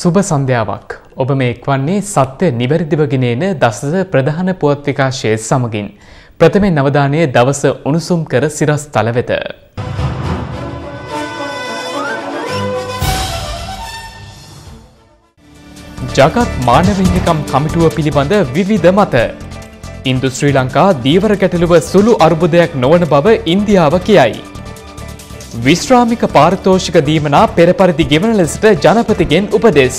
සුබ සන්ධ්‍යාවක් ඔබ මේ එක්වන්නේ සත්‍ය නිවැරදිවගෙනන දසද ප්‍රධාන පුවත් විකාශය සමගින්. ප්‍රථමෙන් නවධානය දවස උණුසුම් කර සිරස් තලවෙත. ජගත් මානවහිමිකම් කමිටුව පිළිබඳ විවිධ මත. ඉන්දු ශ්‍රී ලංකා දීවර ගැටලුව සුළු අර්බුදයක් නොවන බව ඉන්දියාව කියයි. විශ්‍රාමික පාරිතෝෂික දීමනා පෙරපරිදි ගෙවන ලෙසට ජනපතිගෙන් උපදෙස්.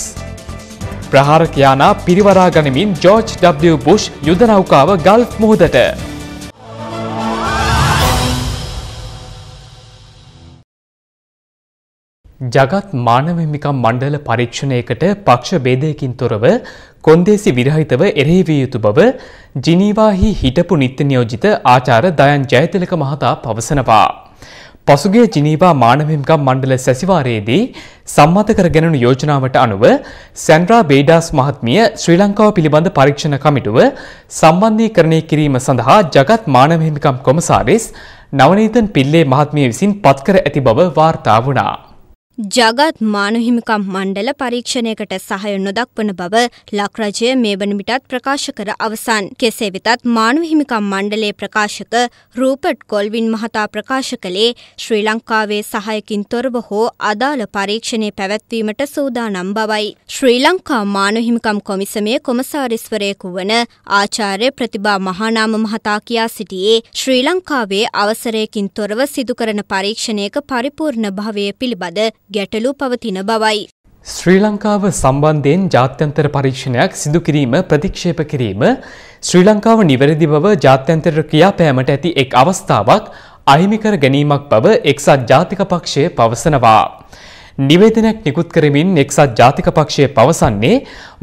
ප්‍රහාරකයානා පිරිවරා ගනිමින් ජෝජ් W. බුෂ් යුද නෞකාව ගල්ෆ් මුහුදට. ජගත් මානවමිකම් මණ්ඩල පරීක්ෂණයකට පක්ෂ බේදයකින් තොරව කොන්දේසි විරහිතව එරෙහිවිය යුතු බව ජිනීවාහි හිටපු නිත්‍ය නියෝජිත ආචාර දයන් ජයතිලක මහතා පවසනවා. පසුගිය ජිනීවා මානවහිමිකම් මණ්ඩල සැසිවාරයේදී සම්මත කරගැනුණු යෝජනාවට අනුව සැන්ඩ්‍රා බේඩාස් මහත්මිය ශ්‍රී ලංකාව පිළිබඳ පරීක්ෂණ කමිටුව සම්බන්ධීකරණය කිරීම සඳහා ජගත් මානවහිමිකම් කොමසාරිස් නවනීතන් පිල්ලේ මහත්මිය විසින් පත්කර ඇති බව වාර්තා වුණා. ජගත් මානහිමිකම් මණ්ඩල පරීක්ෂණයකට සහය නොදක්වන බව ලක්රජය මේ වනවිටත් ප්‍රකාශ කර අවසන්. කෙසේ වෙතත් මානවහිමිකම් මණ්ඩලේ ප්‍රකාශක රූපට් කොල්වින් මහතා ප්‍රකාශ කළේ ශ්‍රී ලංකාවේ සහයකින් තොරව හෝ අදාළ පරීක්ෂණය පැවැත්වීමට සූදානම් බවයි. ශ්‍රී ලංකා මානහිමිකම් කොමිසමේ කොමසාරිස්වරයෙකු වන ආචාර්ය ප්‍රතිබා මහානාම මහතා කියා සිටියේ ශ්‍රී ලංකාවේ අවසරයකින් තොරව සිදුකරන පරීක්ෂණයක පරිපූර්ණ භවය පිළිබඳ ගැටලු පවතින බවයි. ශ්‍රී ලංකාව සම්බන්ධයෙන් ජාත්‍යන්තර පරීක්ෂණයක් සිදු කිරීම ප්‍රතික්ෂේප කිරීම ශ්‍රී ලංකාව නිවැරදි බව ජාත්‍යන්තර ක්‍රියාපෑමට ඇති එක් අවස්ථාවක් අහිමිකර ගැනීමක් බව එක්සත් ජාතික පක්ෂය පවසනවා. නිවේදනයක් නිකුත් කරමින් එක්සත් ජාතික පක්ෂය පවසන්නේ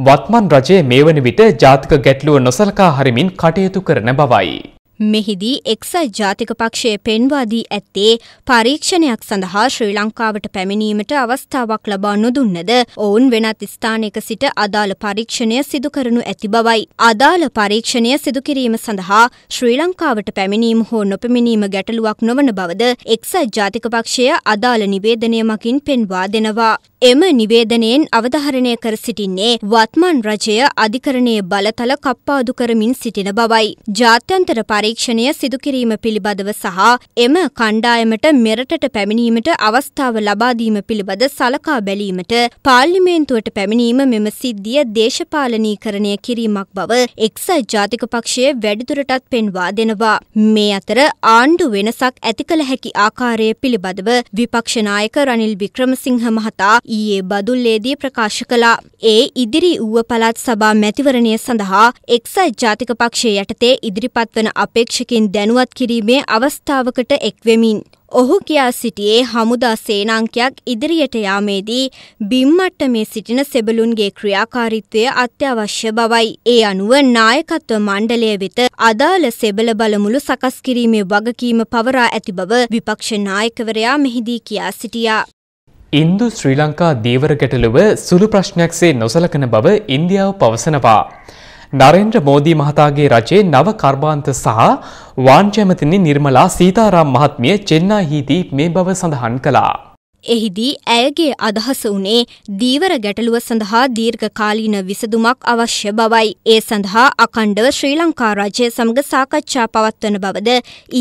වත්මන් රජය මේ වන විට ජාතික ගැටලුව නොසලකා හරිමින් කටයුතු කරන බවයි. මෙහිදී එක්සත් ජාතික පක්ෂය පෙන්වා දී ඇත්තේ පරීක්ෂණයක් සඳහා ශ්‍රී ලංකාවට පැමිණීමට අවස්ථාවක් ලබා නොදුන්නද ඔවුන් වෙනත් ස්ථානයක සිට අදාළ පරීක්ෂණය සිදු කරනු ඇති බවයි. අදාළ පරීක්ෂණය සිදු කිරීම සඳහා ශ්‍රී ලංකාවට පැමිණීම හෝ නොපැමිණීම ගැටලුවක් නොවන බවද එක්සත් ජාතික පක්ෂය අදාළ නිවේදනය මකින් පෙන්වා දෙනවා. එම නිවේදනයෙන් අවධාරණය කර සිටින්නේ වත්මන් රජය අධිකරණයේ බලතල කප්පාදු කරමින් සිටින බවයි. ජාත්‍යන්තර පරි පරීක්ෂණය සිදුකිරීම පිළිබඳව සහ එම කණ්ඩායමට මෙරටට පැමිණීමට අවස්ථාව ලබාදීම පිළිබඳ සලකා බැලීමට පාර්ලිමේන්තුවට පැමිණීම මෙම සිද්ධිය දේශපාලනීකරණය කිරීමක් බව එක්සත් ජාතික පක්ෂය වැඩිදුරටත් පෙන්වා දෙනවා. මේ අතර ආණ්ඩු වෙනසක් ඇති කළ හැකි ආකාරය පිළිබඳව විපක්ෂනායක රනිල් වික්‍රමසිංහ මහතා ඊයේ බදුල්ලේදී ප්‍රකාශ කළා. ඒ ඉදිරි ඌව පළාත් සභා මැතිවරණය සඳහා එක්සත් ජාතික පක්ෂය යටතේ ඉදිරිපත්වන අප අපේක්ෂකින් දැනුවත් කිරීමේ අවස්ථාවකට එක්වෙමින්. ඔහු කියා සිටියේ හමුදා සේනාංකයක් ඉදිරියට යාමේදී බිම්මට්ටමේ සිටින සෙබලුන්ගේ ක්‍රියාකාරීත්වය අත්‍යවශ්‍ය බවයි. ඒ අනුව නායකත්ව මණ්ඩලය වෙත අදාළ සෙබල බලමුළු සකස් කිරීමේ වගකීම පවරා ඇති බව විපක්ෂ නායකවරයා මෙහිදී කියා සිටියා. ඉන්දු ශ්‍රී ලංකා දීවර ගැටලුව සුළු ප්‍රශ්නයක්සේ නොසලකන බව ඉන්දියාව පවසනවා. නරෙන්ද්‍ර මෝදී මහතාගේ රජයේ නව කර්මාන්ත සහ වාණ්ජමතිනි නිර්මලා සීතාරාම් මහත්මිය චෙන්නයිහිදී මේ බව සඳහන් කළා. එහිදී ඇයගේ අදහස වුණේ දීවර ගැටලුව සඳහා දීර්ඝකාලීන විසඳුමක් අවශ්‍ය බවයි. ඒ සඳහා අකණ්ඩව ශ්‍රී ලංකා රජය සමග සාකච්ඡා පවත්වන බවද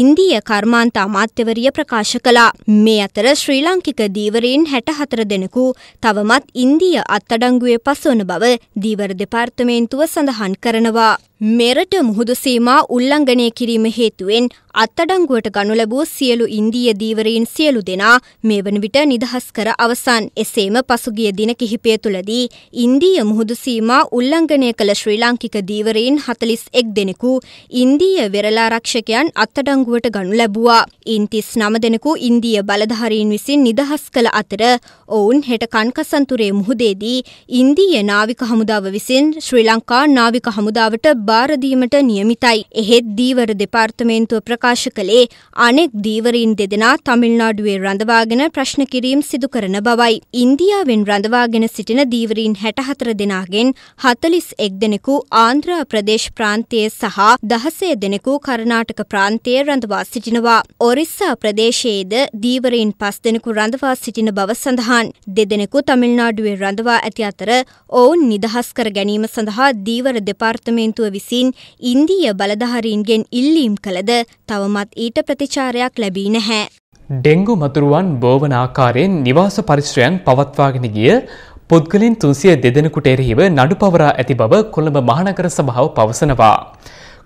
ඉන්දීය කර්මාන්ත අමාත්‍යවරිය ප්‍රකාශ කළා. මේ අතර ශ්‍රී ලංකික දීවරීන් 64 දෙනෙකු තවමත් ඉන්දීය අත්අඩංගුවේ පසුවන බව දීවර දෙපාර්තමේන්තුව සඳහන් කරනවා. මෙරට මුහුදු සීමා උල්ලංඝනය කිරීම හේතුවෙන් අත්අඩංගුවට ගනු ලැබූ සියලු ඉන්දීය දීවරීන් සියලු දෙනා මේ වන විට නිදහස් කර අවසන්. එසේම පසුගිය දින කිහිපය තුළදී ඉන්දීය මුහුදු සීමා උල්ලංඝනය කළ ශ්‍රී ලාංකික දීවරීන් 41 දෙනෙකු ඉන්දීය වෙරළා ආරක්ෂකයන් අත්අඩංගුවට ගනු ලැබුවා. ඉන් 39 දෙනෙකු ඉන්දීය බලධාරීන් විසින් නිදහස් කළ අතර ඔවුන් හෙට කන්කසන්තුරේ මුහුදේදී ඉන්දීය නාවික හමුදාව විසින් ශ්‍රී ලංකා නාවික හමුදාවට භාරදීමට නියමිතයි. එහෙත් දීවර දෙපාර්තමේන්තුව ප්‍රකාශ කළේ අනෙක් දීවරින් දෙදෙනා තමිල්නාඩුවේ රඳවාගෙන ප්‍රශ්න කිරීම් සිදු කරන බවයි. ඉන්දියාවෙන් රඳවාගෙන සිටින දීවරීන් හැටහතර දෙනාගෙන් හතලිස් එක් දෙනෙකු ආන්ද්‍ර ප්‍රදේශ ප්‍රාන්තයේ සහ දහසේ දෙනෙකු කරනාටක ප්‍රාන්තයේ රඳවා සිටිනවා. ඔරිස්සා ප්‍රදේශයේද දීවරීන් පස් දෙනෙකු රඳවා සිටින බව සඳහන්. දෙදෙනෙකු තමිල්නාඩුවේ රඳවා ඇති අතර ඔවුන් නිදහස් කර ගැනීම සඳහා දීවර දෙපාර්තමේන්තුව විසින් ඉන්දීය බලධහරීන්ගෙන් ඉල්ලීම් කළද තවමත් ඊට ප්‍රතිචාරයක් ලැබී නැහැ. ඩෙංගු මතුරුවන් බෝවන ආකාරයෙන් නිවාස පරිශ්‍රයන් පවත්වාගෙන ගිය පුද්ගලින් තුන්සිය දෙදෙනකුට එරහිව නඩු පවරා ඇති බව කොළඹ මහනකර සභාව පවසනවා.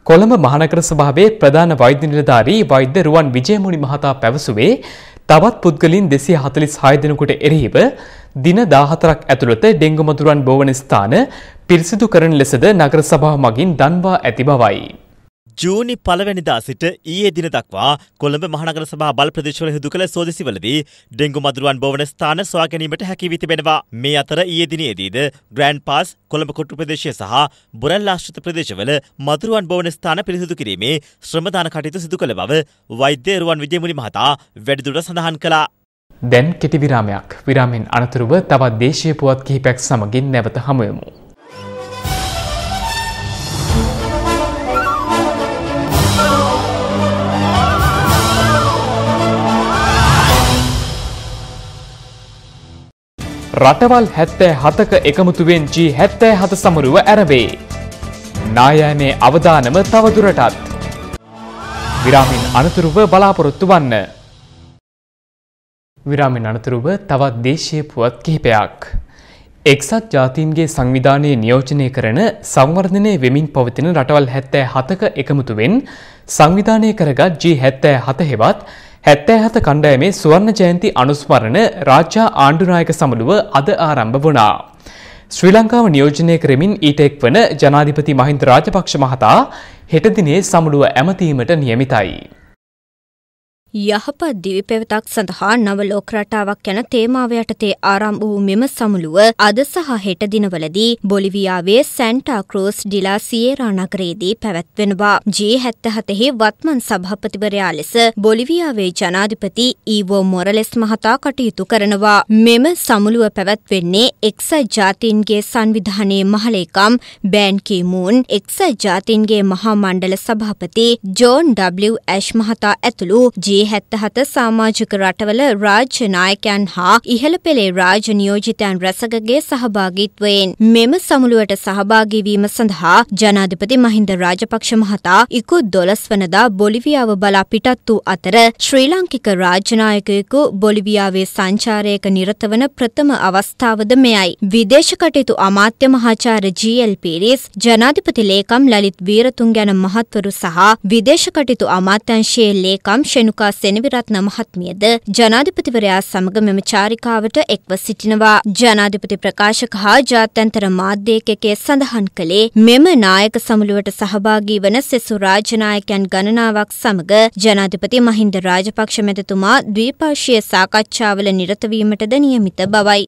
කොළඹ මහනකර සභාවේ ප්‍රධාන වෛද්‍ය නිලධාරී වෛද්‍ය රුවන් විජයමුණි මහතා පැවසුවේ තවත් පුද්ගලින් දෙසිය හතලිස් හයදෙනකුට එරහිව දින 14ක් ඇතුළත ඩෙංගු මතුරුන් බෝවන ස්ථාන පිරිසිදු කරන ලෙසද නගර සභාව මගින් දන්වා ඇති බවයි. ජූනි පළවැනිදා සිට ඊයේ දින දක්වා කොළඹ මහනගර සභා බල ප්‍රදේශවල හිදු කළ සෝදිසිවලදී ඩෙංගු මදුරුවන් බොවන ස්ථාන සොයා ගැනීමට හැකි වී තිබෙනවා. මේ අතර ඊයේ දිනේදීද ග්‍රෑන්ඩ් පාස් කොළඹ කොට්ටු ප්‍රදේශය සහ බොරැල්ල ආශ්‍රිත ප්‍රදේශවල මදුරුවන් බොවන ස්ථාන පිරිසිදු කිරීමේ ශ්‍රමදාන කටයුතු සිදු කළ බව වෛද්‍ය රුවන් විජේමුනි මහතා වැඩිදුරට සඳහන් කළා. දැන් කෙටි විරාමයක් විරාමෙන් අනතුරුව තවත් දේශය පුවත් කිහිපැක් සමගින් නැවත හමුයමු. රටවල් හැත්තෑ හතක එකමුතුවෙන් ජී හැත්තෑ හත සමරුව ඇරවේ. නායෑමේ අවධානම තවදුරටත්. විරාමින් අනතුරුව බලාපොරොත්තු වන්න. විරාමෙන් අනතුරුව තවත් දේශය පුවත් කිහිපයක්. එක්සත් ජාතීන්ගේ සංවිධානය නියෝජනය කරන සංවර්ධනය වෙමින් පවතින රටවල් හැත්තෑ හතක එකමුතුවෙන් සංවිධානය කරගත් ජී හැත්තෑ හත හෙවත් හැත්තෑ හත කණ්ඩෑමේ ස්වර්ණ ජයන්ති අනුස්මරණ රාජ්‍යා ආණ්ඩුනායක සමළුව අද ආරම්භ වනා. ශ්‍රී ලංකාව නියෝජනය කරමින් ඊටෙක් වන ජනාධිපති මහින්ද රාජපක්ෂ මහතා හෙටදිනේ සමුළුව ඇමතීමට නියමිතයි. යහපත් දිවිපෙවතක් සඳහා නව ලෝක රටාවක් යන තේමාව යටතේ ආරම්භ වූ මෙම සමුළුව අද සහ හෙට දිනවලදී බොලිවියාවේ සැන්ටා ක්‍රූස් ඩිලා සියේරා නගරයේදී පැවැත්වෙනවා. G77හි වත්මන් සභාපතිවරයා ලෙස බොලිවියාවේ ජනාධිපති ඊවෝ මොරලෙස් මහතා කටයුතු කරනවා. මෙම සමුළුව පැවැත්වෙන්නේ එක්සත් ජාතීන්ගේ සංවිධානයේ මහලේකම් බෑන් කීමූන් එක්සත් ජාතීන්ගේ මහා මණ්ඩල සභාපති ජෝන් W ඇෂ් මහතා ඇතුළු ජී ගේ හැත්තහත සාමාජික රටවල රාජ්‍ය නායකයන් හා ඉහළ පෙළේ රාජ නියෝජිතයන් රැසකගේ සහභාගිත්වයෙන් මෙම සමුළුවට සහභාගිවීම සඳහා ජනාධිපති මහින්ද රාජපක්ෂ මහතා ඉකුත් දොළස් වනදා බොලිවියාව බලා පිටත් වූ අතර ශ්‍රී ලාංකික රාජ්‍යනායකයෙකු බොලිවියාවේ සංචාරයක නිරතවන ප්‍රථම අවස්ථාවද මෙයයි. විදේශ කටයුතු අමාත්‍ය මහාචාර ජීල් පිරිස් ජනාධිපති ලේකම් ලලිත් වීරතුන් ගැන මහත්වරු සහ විදේශ කටයුතු අමාත්‍යංශයේ ලේකම් ෂෙනුකා සහ සෙනවිරත්න මහත්මියද ජනාධිපතිවරයා සමග මෙම චාරිකාවට එක්ව සිටිනවා. ජනාධිපති ප්‍රකාශක හා ජාත්‍යන්තර මාධ්‍යකකේ සඳහන් කළේ මෙම නායක සමුළුවට සහභාගී වන සෙසු රාජනායකයන් ගණනාවක් සමග ජනාධිපති මහින්ද රාජපක්ෂ මැතිතුමා ද්විපාර්ශීය සාකච්ඡාවල නිරත වීමටද නියමිත බවයි.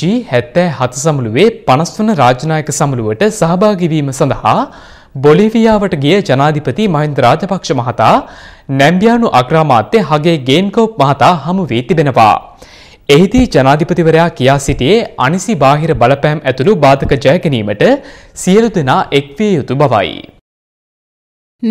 G70 සමුළුවේ 53 රාජනායක සමුළුවට සහභාගී වීම සඳහා බොලිවියාවට ගිය ජනාධිපති මහින්ද රාජපක්ෂ මහතා නැම්බියානු අග්‍රාමාත්‍ය හගේ ගේන්කෝප් මහතා හමු වී තිබෙනවා. එහිදී ජනාධිපතිවරයා කියා සිටියේ අනිසි බාහිර බලපෑම් ඇතුළු බාධක ජයගැනීමට සියලු දෙනා එක්විය යුතු බවයි.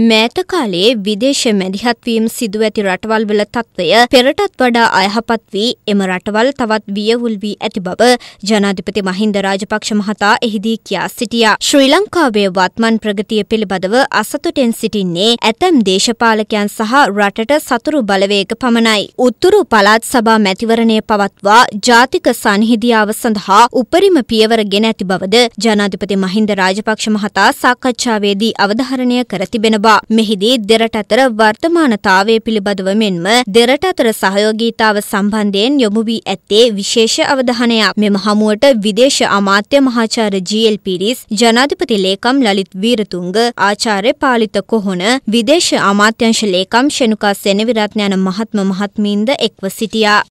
මෑත කාලයේ විදේශ මැදිහත්වීම් සිදු ඇති රටවල් වල තත්ත්වය පෙරටත් වඩා අයහපත් වී එම රටවල් තවත් වියවුල් වී ඇති බව ජනාධිපති මහින්ද රාජපක්ෂ මහතා එහිදී කියා සිටියා. ශ්‍රී ලංකාවේ වත්මන් ප්‍රගතිය පිළිබඳව අසතුටෙන් සිටින්නේ ඇතැම් දේශපාලකයන් සහ රටට සතුරු බලවේග පමණයි. උතුරු පළාත් සභා මැතිවරණය පවත්වා ජාතික සංහිදියාව සඳහා උපරිම පියවර ගෙන ඇති බවද ජනාධිපති මහින්ද රාජපක්ෂ මහතා සාකච්ඡාවේදී අවධාරණය කර තිබෙනවා. වන බව. මෙහිදී දෙරට අතර වර්තමානතාවය පිළිබඳව මෙන්ම දෙරට අතර සහයෝගීතාව සම්බන්ධයෙන් යොමු වී ඇත්තේ විශේෂ අවධානයක්. මෙම හමුවට විදේශ අමාත්‍ය මහාචාර්ය ජී.එල්. පිරිස්, ජනාධිපති ලේකම් ලලිත් වීරතුංග, ආචාර්ය පාලිත කොහොන, විදේශ අමාත්‍යංශ ලේකම් ෂෙනුකා සෙනවිරත්න යන මහත්ම මහත්මීන්ද එක්ව සිටියා.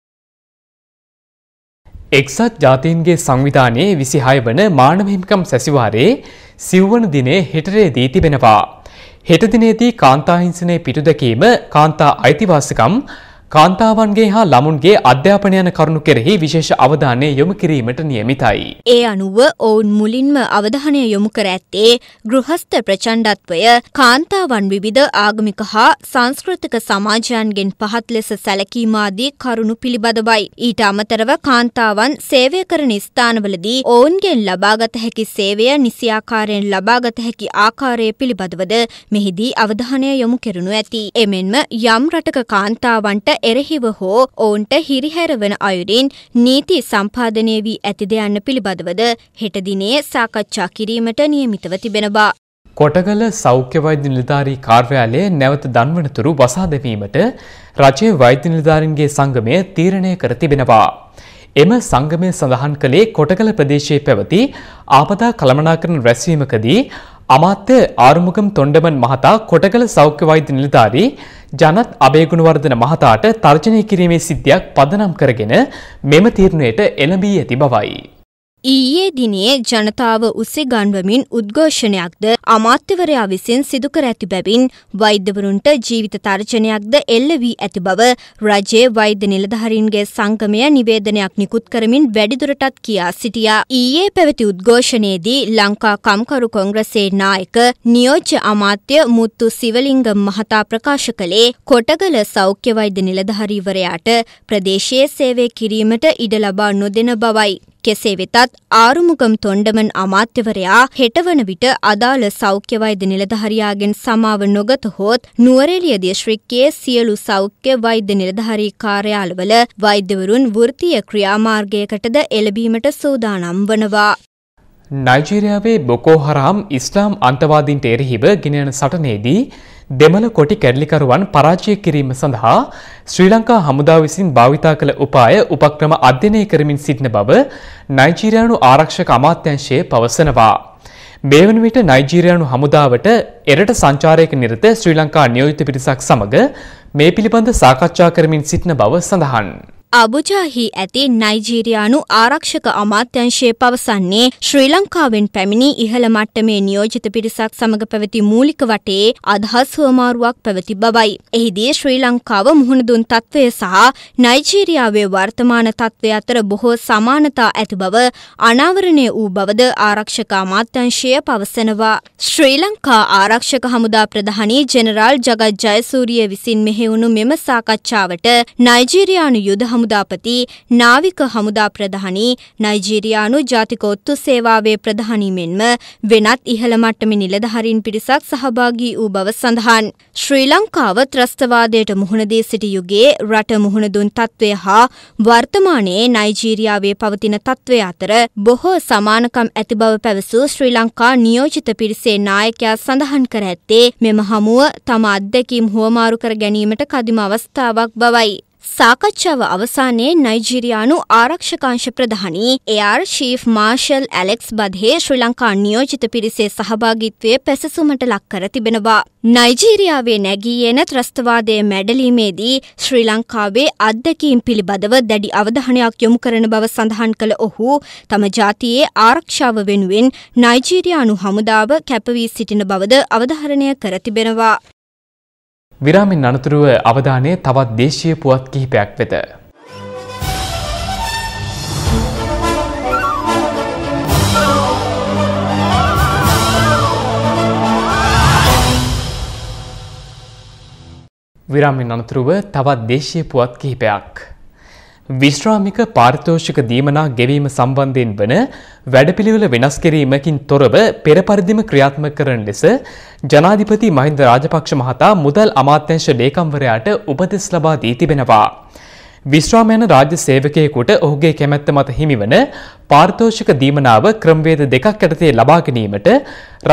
එක්සත් ජාතීන්ගේ සංවිධානයේ විසිහය වන මානවහිමිකම් සැසිවාරයේ සිව්වන දිනේ හෙටරේ දී තිබෙනවා. හෙට දිනේදී කාන්තා හිංසනයේ පිටුදැකීම කාන්තා අයිතිවාසිකම් කාන්තාවන්ගේ හා ළමුන්ගේ අධ්‍යාපනය යන කරුණු කෙරෙහි විශේෂ අවධානය යොමු කිරීමට නියමිතයි. ඒ අනුව ඔවුන් මුලින්ම අවධානය යොමු කර ඇත්තේ ගෘහස්ත ප්‍රචණ්ඩත්වය කාන්තාවන් විවිධ ආගමික හා සංස්කෘතික සමාජයන්ගෙන් පහත් ලෙස සැලකීමාදී කරුණු පිළිබඳවයි. ඊට අමතරව කාන්තාවන් සේවය කරන ස්ථානවලදී ඔවුන්ගෙන් ලබාගත හැකි සේවය නිසියාකාරයෙන් ලබාගත හැකි ආකාරය පිළිබඳවද මෙහිදී අවධානය යොමු කෙරනු ඇති. එමෙන්ම යම් රටක කාන්තාවන්ට එරෙහිව හෝ ඔවුන්ට හිරිහැරවන අයුරින් නීති සම්පාධනය වී ඇතිද යන්න පිළිබඳවද හෙටදිනේ සාකච්ඡා කිරීමට නියමිතව තිබෙනවා. කොටගල සෞඛ්‍ය වෛද්‍ය නිලධාරී කාර්යාලයේ නැවත දන්වනතුරු වසා දෙවීමට රජයේ වෛද්‍ය නිලධාරීන්ගේ සංගමය තීරණය කර තිබෙනවා. එම සංගමය සඳහන් කළේ කොටගල ප්‍රදේශයේ පැවති ආපදා කළමනාකරන රැස්වීමකදී අමාත්‍ය ආරුමුගම් තොණ්ඩමන් මහතා කොටගල සෞඛ්‍ය වෛද්‍ය නිලධාරී ජනත් අබේගුණවර්ධන මහතාට තර්ජනය කිරීමේ සිද්ධියක් පදනම් කරගෙන මෙම තීරණයට එළඹී ඇති බවයි. ඊයේ දිනේ ජනතාව උසෙගන්වමින් උද්ඝෝෂණයක්ද අමාත්‍යවරයා විසින් සිදු කර ඇති බැවින් වෛද්‍යවරුන්ට ජීවිත තර්ජනයක්ද එල්ල වී ඇති බව රජයේ වෛද්‍ය නිලධාරීන්ගේ සංගමය නිවේදනයක් නිකුත් කරමින් වැඩිදුරටත් කියා සිටියා. ඊයේ පැවති උද්ඝෝෂණයේදී ලංකා කම්කරු කොංග්‍රසේ නායක නියෝජ්‍ය අමාත්‍ය මුත්තු සිවලිංග මහතා ප්‍රකාශ කළේ කොටගල සෞඛ්‍ය වෛද්‍ය නිලධාරීවරයාට ප්‍රදේශයේ සේවය කිරීමට ඉඩ ලබා නොදෙන බවයි. කෙසේ වෙතත් ආරුමුගම් තොණ්ඩමන් අමාත්‍යවරයා හෙටවන විට අදාළ සෞඛ්‍ය වෛද්‍ය නිලධාරියාගෙන් සමාව නොගත හොත් නුවරඑළිය දිස්ත්‍රික්කයේ සියලු සෞඛ්‍ය වෛද්‍ය නිලධාරී කාර්යාලවල වෛද්‍යවරුන් වෘත්තීය ක්‍රියාමාර්ගයකටද එළඹීමට සූදානම් වනවා. නයිජීරියාවේ බොකෝ හරම් ඉස්ලාම් අන්තවාදීන්ට එරෙහිව ගෙනයන සටනේදී දෙමළ කොටි කැඩලිකරුවන් පරාජය කිරීම සඳහා ශ්‍රී ලංකා හමුදා විසින් භාවිතා කළ උපාය උපක්‍රම අධ්‍යයනය කරමින් සිටින බව නයිජීරියානු ආරක්ෂක අමාත්‍යංශය පවසනවා. මේ වන විට නයිජීරියානු හමුදාවට එරට සංචාරයක නිරත ශ්‍රී ලංකා නියෝජිත පිරිසක් සමග මේ පිළිබඳ සාකච්ඡා කරමින් සිටින බව සඳහන්. අබුජාහි ඇති නයිජීරියානු ආරක්ෂක අමාත්‍යංශය පවසන්නේ ශ්‍රී ලංකාවෙන් පැමිණි ඉහළ මට්ටමේ නියෝජිත පිරිසක් සමග පැවති මූලික වටේ අදහස් හුවමාරුවක් පැවති බවයි. එහිදී ශ්‍රී ලංකාව මුහුණ දුන් තත්ත්වය සහ නයිජීරියාවේ වර්තමාන තත්ත්වය අතර බොහෝ සමානතා ඇති බව අනාවරණය වූ බවද ආරක්ෂක අමාත්‍යංශය පවසනවා. ශ්‍රී ලංකා ආරක්ෂක හමුදා ප්‍රධානී ජෙනරාල් ජගත් ජයසූරිය විසින් මෙහෙවුණු මෙම සාකච්ඡාවට නයිජීරියානු යුද හමුදා හමුදාපති නාවික හමුදා ප්‍රධානී නයිජීරියානු ජාතිකෝත්තු සේවාවේ ප්‍රධානී මෙන්ම වෙනත් ඉහළ මට්ටමේ නිලධාරීන් පිරිසක් සහභාගී වූ බව සඳහන්. ශ්‍රී ලංකාව ත්‍රස්තවාදයට මුහුණ දී සිටි යුගයේ රට මුහුණ දුන් තත්ත්වය හා වර්තමානයේ නයිජීරියාවේ පවතින තත්ත්වය අතර බොහෝ සමානකම් ඇති බව පැවසූ ශ්‍රී ලංකා නියෝජිත පිරිසේ නායකයා සඳහන් කර ඇත්තේ මෙම හමුව තම අත්දැකීම් හුවමාරු කර ගැනීමට කදිම අවස්ථාවක් බවයි. සාකච්ඡාව අවසානයේ නයිජීරියානු ආරක්ෂකාංශ ප්‍රධානී air chief marshal Alex Badeh Sri Lanka නියෝජිත පිරිසේ සහභාගිත්වය පැසසුමට ලක් කර තිබෙනවා. නයිජීරියාවේ නැගී එන ත්‍රස්තවාදය මැඩලීමේදී ශ්‍රී ලංකාවේ අත්දැකීම් පිළිබඳව දැඩි අවධානයක් යොමු කරන බව සඳහන් කළ ඔහු තම ජාතියේ ආරක්ෂාව වෙනුවෙන් නයිජීරියානු හමුදාව කැපවී සිටින බවද අවධාරණය කර තිබෙනවා. විරාමින් අනතුරුව අවධානය තවත් දේශය පුවත් කිහිපයක් වෙත. විරාමින් අනතුරුව තවත් දේශය පුවත් කිහිපයක්. විශ්‍රාමික පාරිතෝෂික දීමනා ගෙවීම සම්බන්ධයෙන් වන වැඩපිළිවෙල වෙනස් කිරීමකින් තොරව පෙර පරිදිම ක්‍රියාත්මක කරන ලෙස ජනාධිපති මහින්ද රාජපක්ෂ මහතා මුදල් අමාත්‍යංශ ලේකම්වරයාට උපදෙස් ලබා දී තිබෙනවා. විශ්‍රාමයන රාජ්‍ය සේවකයෙකුට ඔහුගේ කැමැත්ත මත හිමිවන පාරිතෝෂික දීමනාව ක්‍රමවේද දෙකක් යටතේ ලබා ගැනීමට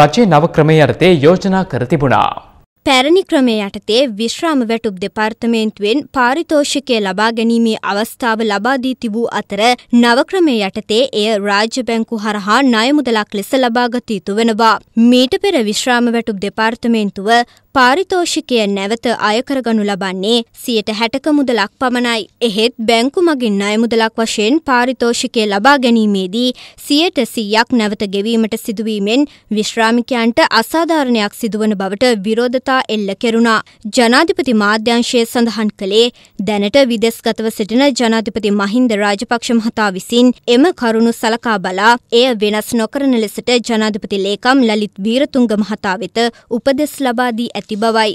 රජයේ නව ක්‍රමයේ යටතේ යෝජනා කර තිබුණා. පැරණි ක්‍රමය යටතේ විශ්‍රාම වැටුප් දෙපාර්තමේන්තුවෙන් පාරිතෝෂිකය ලබා ගැනීමේ අවස්ථාව ලබාදී තිබූ අතර නවක්‍රමය යටතේ එය රාජ්‍ය බැංකු හරහා ණයමුදලක් ලෙස ලබාගත යුතු වෙනවා. මීට පෙර විශ්‍රාම වැටුප් දෙපාර්තමේන්තුව පාරිතෝෂිකය නැවත අයකරගනු ලබන්නේ සියට හැටක මුදලක් පමණයි. එහෙත් බැංකු මගින් අය මුදලක් වශයෙන් පාරිතෝෂිකය ලබා ගැනීමේදී සියට සීයක් නැවත ගෙවීමට සිදුවීමෙන් විශ්‍රාමිකයන්ට අසාධාරණයක් සිදුවන බවට විරෝධතා එල්ල කෙරුණා. ජනාධිපති මාධ්‍යංශය සඳහන් කළේ දැනට විදෙස්ගතව සිටින ජනාධිපති මහින්ද රාජපක්ෂ මහතා විසින් එම කරුණු සලකා බලා එය වෙනස් නොකරන ලෙසට ජනාධිපති ලේකම් ලලිත් වීරතුංග මහතා වෙත උපදෙස් ලබා දී ඇති බවයි.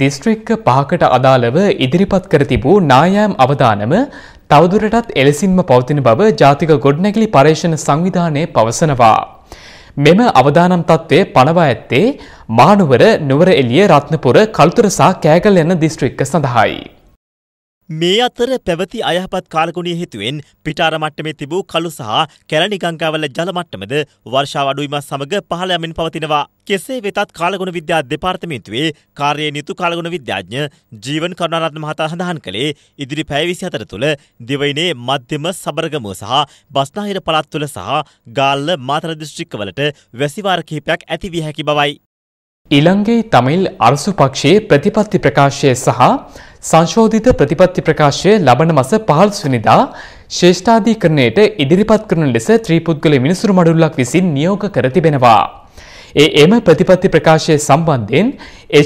දිස්ත්‍රික්ක පහකට අදාළව ඉදිරිපත් කර තිබූ නායෑම් අවධානම තවදුරටත් එලෙසින්ම පවතින බව ජාතික ගොඩනැගිලි පර්ේෂණ සංවිධානය පවසනවා. මෙම අවදානම් තත්ත්වය පනවා ඇත්තේ මානුවර නුවර එලිය රත්නපුර කල්තුරසා කෑගල් යන දිස්ත්‍රික්ක සඳහායි. මේ අතර පැවති අයහපත් කාලගුණය හේතුවෙන් පිටාර මට්ටමේ තිබූ කළු සහ කැලණි ගංගාවල ජල මට්ටමද වර්ෂාව අඩුවීමත් සමග පහළ යමින් පවතිනවා. කෙසේ වෙතත් කාලගුණ විද්‍යා දෙපාර්තමේන්තුවේ කාර්යයේ නියුතු කාලගුණ විද්‍යාඥ ජීවන් කරුණාරත්න මහතා සඳහන් කළේ ඉදිරි පැය 24 තුළ දිවයිනේ මධ්‍යම සබරගමුව සහ බස්නාහිර පළාත් තුළ සහ ගාල්ල මාතර දිස්ත්‍රික්කවලට වැසිවාර කිහිපයක් ඇති විය හැකි බවයි. ඉලංගේ තමිල් අරසු පක්ෂයේ ප්‍රතිපත්ති ප්‍රකාශය සහ සංශෝධිත ප්‍රතිපත්ති ප්‍රකාශය ලබන මස පහල්ස්වනිදා ශේෂ්ඨාධීකරණයට ඉදිරිපත් කරන ලෙස ත්‍රීපුද්ගල මිනිසුරු මඩුල්ලක් විසින් නියෝග කර තිබෙනවා. ඒ එම ප්‍රතිපත්ති ප්‍රකාශය සම්බන්ධයෙන්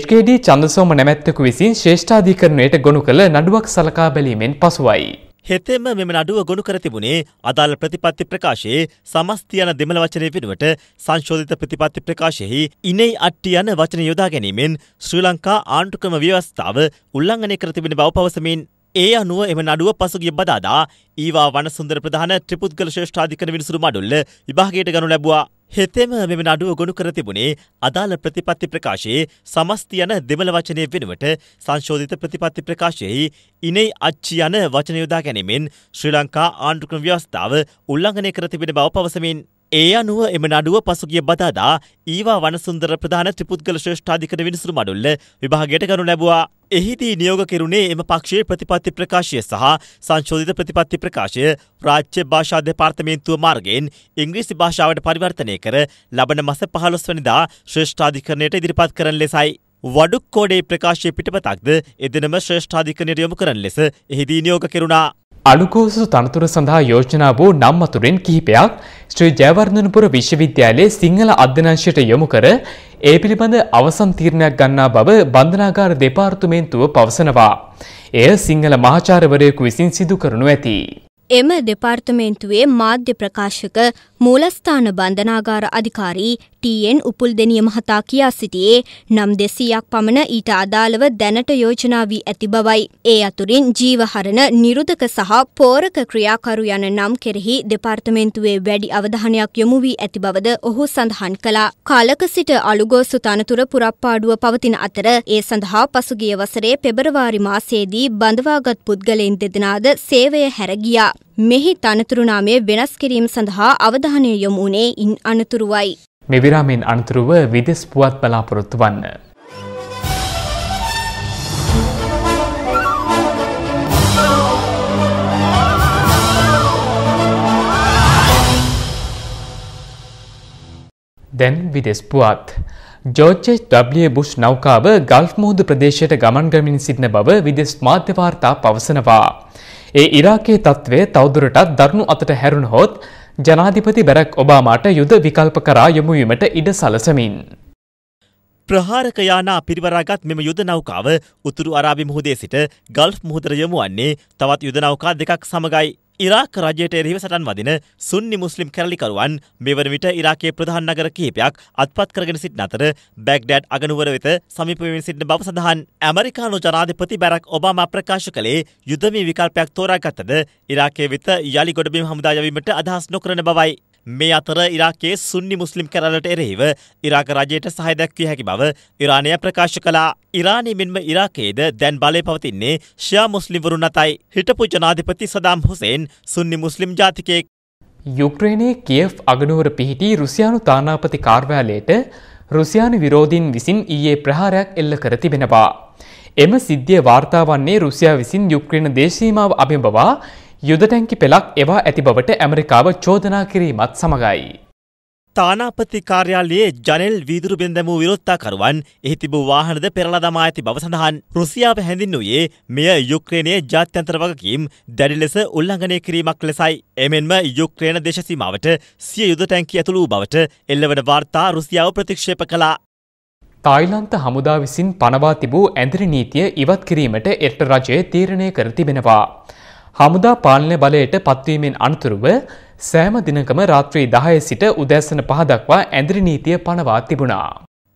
HKD චන්දසෝම නැමැත්තකු විසින් ශේෂ්ඨාධීකරණයට ගොුණු කළ නඩුවක් සලකා බැලීමෙන් පසුවයි. හෙතෙම මෙම නඩුව ගොනු කර තිබුණේ අදාළ ප්‍රතිපත්ති ප්‍රකාශයේ සමස්ති යන දෙමළ වචනය වෙනුවට සංශෝධිත ප්‍රතිපත්ති ප්‍රකාශයෙහි ඉනේ අට්ටි යන වචන යොදා ගැනීමෙන් ශ්‍රී ලංකා ආණ්ඩුක්‍රම ව්‍යවස්ථාව උල්ලංඝනය කර තිබෙන බව පවසමින් ඒ අනුව එම නඩුව පසුගිය බදාදා ඊවා වනසුන්දර ප්‍රධාන ත්‍රිපුද්ගල ශ්‍රේෂ්ඨාධිකරණ විනිසුරු මඩුල්ල විභාගයට ගනු ලැබුවා. හෙතෙම මෙම නඩුව ගොුණු කර තිබුණේ අදාළ ප්‍රතිපත්ති ප්‍රකාශයේ සමස්ති යන දෙමළ වචනය වෙනුවට සංශෝධිත ප්‍රතිපත්ති ප්‍රකාශයෙහි ඉනෙයි අච්චි යන වචනයොදා ගැනීමෙන් ශ්‍රී ලංකා ආණ්ඩුක්‍රම ව්‍යවස්ථාව උල්ලංඝනය කර තිබෙන බව පවසමින් ඒ අනුව එම නඩුව පසුගිය බදාදා ඊවා වනසුන්දර ප්‍රධාන ත්‍රිපුද්ගල ශ්‍රේෂ්ඨාධිකර විනිසුරු මඩුල්ල විභාගයට කරනු ලැබවා. එහිදී නියෝග කෙරුණේ එම පක්ෂයේ ප්‍රතිපත්ති ප්‍රකාශය සහ සංශෝධිත ප්‍රතිපත්ති ප්‍රකාශය රාජ්‍ය භාෂා දෙපාර්තමේන්තුව මාර්ගයෙන් ඉංග්‍රීසි භාෂාවට පරිවර්තනය කර ලබන මස පහළොස් වනිදා ශ්‍රේෂ්ඨාධිකරණයට ඉදිරිපත් කරන ලෙසයි. වඩුක්කෝඩේ ප්‍රකාශය පිටපතක්ද එදිනම ශ්‍රේෂ්ඨාධිකරණයට යොමු කරන ලෙස එහිදී නියෝග කෙරුණා. අලුකෝසු තනතුර සඳහා යෝජනා වූ නම් අතුරෙන් කිහිපයක් ශ්‍රී ජයවර්ධනපුර විශ්වවිද්‍යාලයේ සිංහල අධ්‍යනංශයට යොමු කර ඒ පිළිබඳ අවසන් තීරණයක් ගන්නා බව බන්ධනාගාර දෙපාර්තමේන්තුව පවසනවා. එය සිංහල මහාචාර්යවරයෙකු විසින් සිදු කරනු ඇති. එම දෙපාර්තමේන්තුවේ මාධ්‍ය ප්‍රකාශක මූලස්ථාන බන්ධනාගාර අධිකාරී ටීයෙන් උපුල් දෙනිය මහතා කියා සිටියේ නම් දෙසීයක් පමණ ඊට අදාළව දැනට යෝජනා වී ඇති බවයි. ඒ අතුරින් ජීවහරණ නිරුදක සහ පෝරක ක්‍රියාකරු යන නම් කෙරෙහි දෙපාර්තමේන්තුවේ වැඩි අවධානයක් යොමු වී ඇති බවද ඔහු සඳහන් කළා. කාලක සිට අලුගෝසු තනතුර පුරප්පාඩුව පවතින අතර ඒ සඳහා පසුගිය වසරේ පෙබරවාරි මාසයේදී බඳවාගත් පුද්ගලයින් දෙදෙනාද සේවය හැරගියා. මෙහි තනතුරුනාමය වෙනස් කිරීම සඳහා අවධානය යොමුුණේ ඉන් අනතුරුවයි. මෙවිරාමෙන් අනතුරුව විදෙස් පුවත් බලාපොරොත්තු වන්න. දැන් විදෙස් පුවත්. ජෝජ් W. බුෂ් නෞකාව ගල්ෆ් මුහුදු ප්‍රදේශයට ගමන් ගමින් සිටින බව විදෙස් මාධ්‍ය වාර්තා පවසනවා. ඒ ඉරාකයේ තත්ත්වය තවදුරටත් දරුණු අතට හැරුණ හොත් ජනාධිපති බැරක් ඔබාමාට යුද විකල්ප කරා යොමුවීමට ඉඩ සලසමින්. ප්‍රහාරක යානා පිරිවරාගත් මෙම යුද නෞකාව උතුරු අරාබි මුහුදේ සිට ගල්ෆ් මුහුදර යොමු වන්නේ තවත් යුද නෞකා දෙකක් සමගයි. ඉරාක් රජයට එරෙහිව සටන් වදින සුන්නි මුස්ලිම් කැරලිකරුවන් මෙවන විට ඉරාකයේ ප්‍රධාන නගර කිහිපයක් අත්පත් කරගෙන සිටින අතර බැග්ඩෑඩ් අගනුවර වෙත සමීප වෙමින් සිටින බව සඳහන්. ඇමරිකානු ජනාධිපති බැරක් ඔබාමා ප්‍රකාශ කළේ යුදමී විකල්පයක් තෝරාගත්තද ඉරාකයේ වෙත යළි ගොඩබිම් හමුදා යවීමට අදහස් නොකරන බවයි. මේ අතර ඉරාකයේ සුන්නි මුස්ලිම් කරලට එරෙහිව ඉරාක රජයට සහය දැක්විය හැකි බව ඉරානය ප්‍රකාශ කළා. ඉරානය මෙන්ම ඉරාකයේද දැන් බලය පවතින්නේ ෂයා මුස්ලිම්වරුන් අතයි. හිටපු ජනාධිපති සදාම් හුසෙන් සුන්නි මුස්ලිම් ජාතිකයෙක්. යුක්්‍රේණයේ කියව් අගනුවර පිහිටි රුසියානු තානාපති කාර්වයාලයට රුසියානු විරෝධීන් විසින් ඊයේ ප්‍රහාරයක් එල්ල කර තිබෙනවා. එම සිද්ධිය වාර්තා වන්නේ රුසියා විසින් යුක්්‍රේණ දේශීමාව අභිඹවා යුදටැංකි පෙළක් එවා ඇති බවට ඇමරිකාව චෝදනා කිරීමත් සමඟයි. තානාපති කාර්යාලයේ ජනෙල් වීදුරු බෙන්දැමූ විරොත්තාකරුවන් එහි තිබූ වාහනද පෙරලා දමා ඇති බව සඳහන් රුසියාව හැඳින්වූයේ මෙය යුක්‍රේනයේ ජාත්‍යන්තර වගකීම් දැඩි ලෙස උල්ලංඝනය කිරීමක් ලෙසයි. එමෙන්ම යුක්‍රේන දේශසීමාවට සිය යුද ටැංකි ඇතුළු බවට එල්ලවන වාර්තා රුසියාව ප්‍රතික්ෂේප කළා. තායිලන්ත හමුදා විසින් පනවා තිබූ ඇඳිරි නීතිය ඉවත් කිරීමට එට රජය තීරණය කර තිබෙනවා. හමුදා පාලන බලයට පත්වීමෙන් අනතුරුව සෑම දිනකම රාත්‍රී දහය සිට උදැසන පහදක්වා ඇදිරි නීතිය පනවා තිබුණා.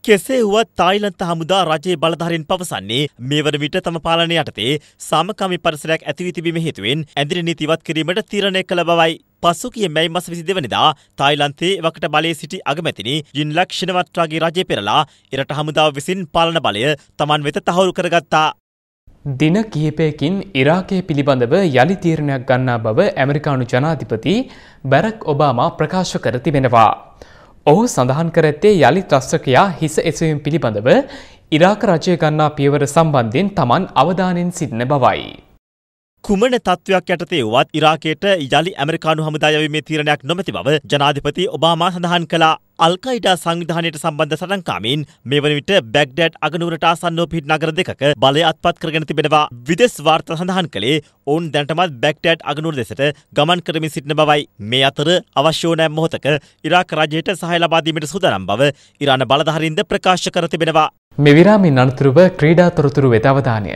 කෙසේ වුවත් තායිලන්ත හමුදා රජයේ බලධාරීන් පවසන්නේ මේ වන විට තම පාලනය යටතේ සාමකාමී පරිසරයක් ඇතිවී තිබීම හේතුවෙන් ඇඳිරි නීති ඉවත් කිරීමට තීරණය කළ බවයි. පසුගිය මැයි මාස 22 වෙනිදා තායිලන්තයේ වකට බලයේ සිටි අගමැතිනි ජින්ලක් ෂිනවත්රාගේ රජය පෙරලා එරට හමුදාව විසින් පාලන බලය තමන් වෙත තහවුරු කරගත්තා. දින කිහිපයකින් ඉරාකය පිළිබඳව යළි තීරණයක් ගන්නා බව ඇමරිකානු ජනාධිපති බැරක් ඔබාමා ප්‍රකාශ කර තිබෙනවා. ඔහු සඳහන් කරත්තේ යළි ත්‍රස්්‍රකයා හිස එසවීම් පිළිබඳව ඉරාක රජය ගන්නා පියවර සම්බන්ධයෙන් තමන් අවධානෙන් සිටින බවයි. කුමන තත්ත්වයක් යටතේ වුවත් ඉරාකයට යළි ඇමරිකානු හමුදායවීමේ තීරණයක් නොමැති බව ජනාධිපති ඔබාමා සඳහන් කළා. අල්කයිඩා සංවිධානයට සම්බන්ධ සටන්කාමීන් මේ වන විට බැග්ඩඩ් අගනුවරට ආසන්නෝ පිහිට නගර දෙකක බලය අත්පත් කරගෙන තිබෙනවා. විදෙස් වාර්තා සඳහන් කළේ ඔවුන් දැනටමත් බැග්ඩඩ් අගනුවර දෙසට ගමන් කරමින් සිටින බවයි. මේ අතර අවශ්‍ය ඕනෑම මොහොතක ඉරාක රජයට සහාය ලබා දීමට සූදානම් බව ඉරාන බලධාරීන්ද ප්‍රකාශ කර තිබෙනවා. මෙවිරාමින් අනතුරුව ක්‍රීඩා තොරතුරු වෙත අවධානය.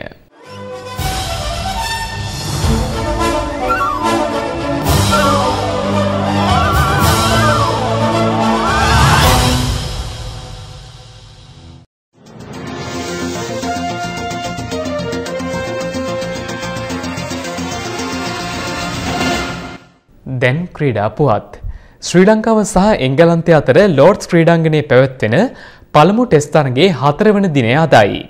දැන් ක්‍රීඩා පුවත්. ශ්‍රී ලංකාව සහ එංගලන්තය අතර ලෝඩ්ස් ක්‍රීඩාංගණයේ පැවැත්වෙන පළමු ටෙස්ට් තරගයේ හතරවන දිනය අදයි.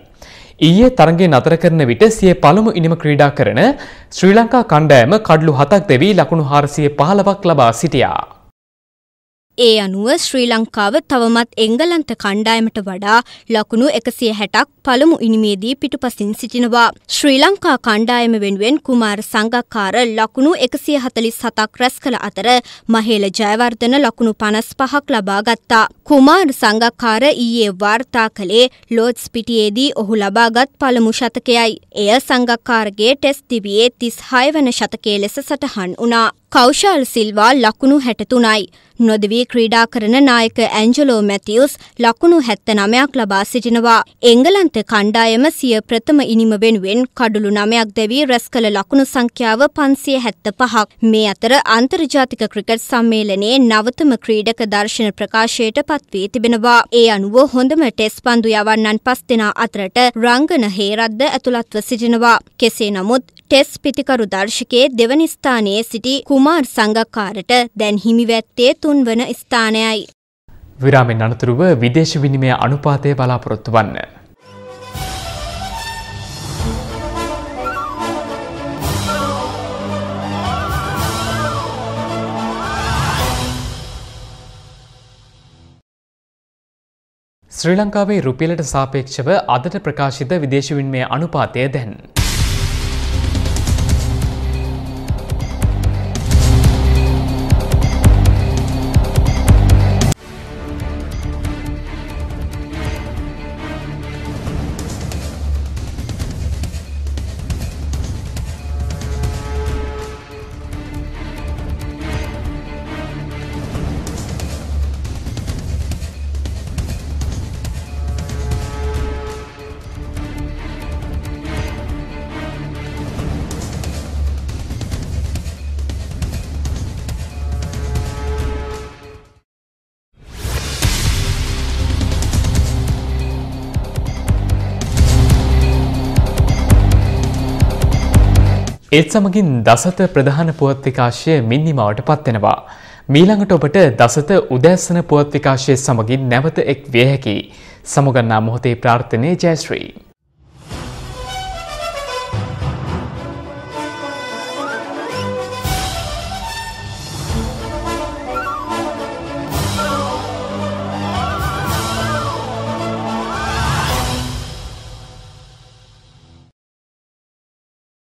ඊයේ තරගය නතර කරන විට සිය පළමු ඉනිම ක්‍රීඩා කරන ශ්‍රී ලංකා කණ්ඩායම කඩලු හතක් දෙවී ලකුණු 415ක් ලබා සිටියා. ඒ අනුව ශ්‍රී ලංකාව තවමත් එංගලන්ත කණ්ඩායමට වඩා ලකුණු එකසිය හැටක් පළමු ඉනිමේදී පිටුපසින් සිටිනවා. ශ්‍රී ලංකා කණ්ඩායම වෙනුවෙන් කුමාර සංගක්කාර ලකුණු එකසිය හතලි සතක් රැස් කළ අතර මහේල ජයවර්ධන ලකුණු පනස් පහක් ලබා ගත්තා. කුමාර සංගක්කාර ඊයේ වාර්තා කළේ ලෝඩ්ස් පිටියේදී ඔහු ලබාගත් පළමු ශතකයයි. එය සංගක්කාරගේ ටෙස් දිවියේ තිස් හයවන ශතකයේ ලෙස සටහන් වනා. කෞෂාල් සිල්වා ලකුණු හැටතුනයි. නොදවී ක්‍රීඩා කරන නායක ඇන්ජලෝ මැතිවස් ලකුණු හැත්ත නමයක් ලබා සිටිනවා. එංගලන්ත කණ්ඩායම සිය ප්‍රථම ඉනිම වෙනුවෙන් කඩුළු නමයක් දැවී රැස් කළ ලකුණු සංඛ්‍යාව පන්සිය හැත්ත පහක්. මේ අතර අන්තර්ජාතික ක්‍රිකට් සම්මේලනයේ නවතම ක්‍රීඩක දර්ශන ප්‍රකාශයට පත්වී තිබෙනවා. ඒ අනුව හොඳම ටෙස් පන්දු යවන්නන් පස් දෙනා අතරට රංගන හේරද්ද ඇතුළත්ව සිටිනවා. කෙසේ නමුත් ටෙස් පිතිකරු දර්ශකයේ දෙවනි ස්ථානයේ සිටි කුමාර් සංගක්කාරට දැන් හිමිවැත්තේ තුන්වන ස්ථානයයි. විරාමෙන් අනතුරුව විදේශ විනිමය අනුපාතය බලාපොරොත්තු වන්න. ශ්‍රී ලංකාවේ රුපියලට සාපේක්ෂව අදට ප්‍රකාශිත විදේශවින්මය අනුපාතය දැන්. ඒත් සමගින් දසත ප්‍රධාන පුවත් විකාශය මින්නිමාවට පත්වෙනවා. මීළඟට ඔබට දසත උදැස්සන පුවත් විකාශය සමගින් නැවත එක් විය හැකි. සමුගන්නා මොහොතේ ප්‍රාර්ථනය ජයශ්‍රී.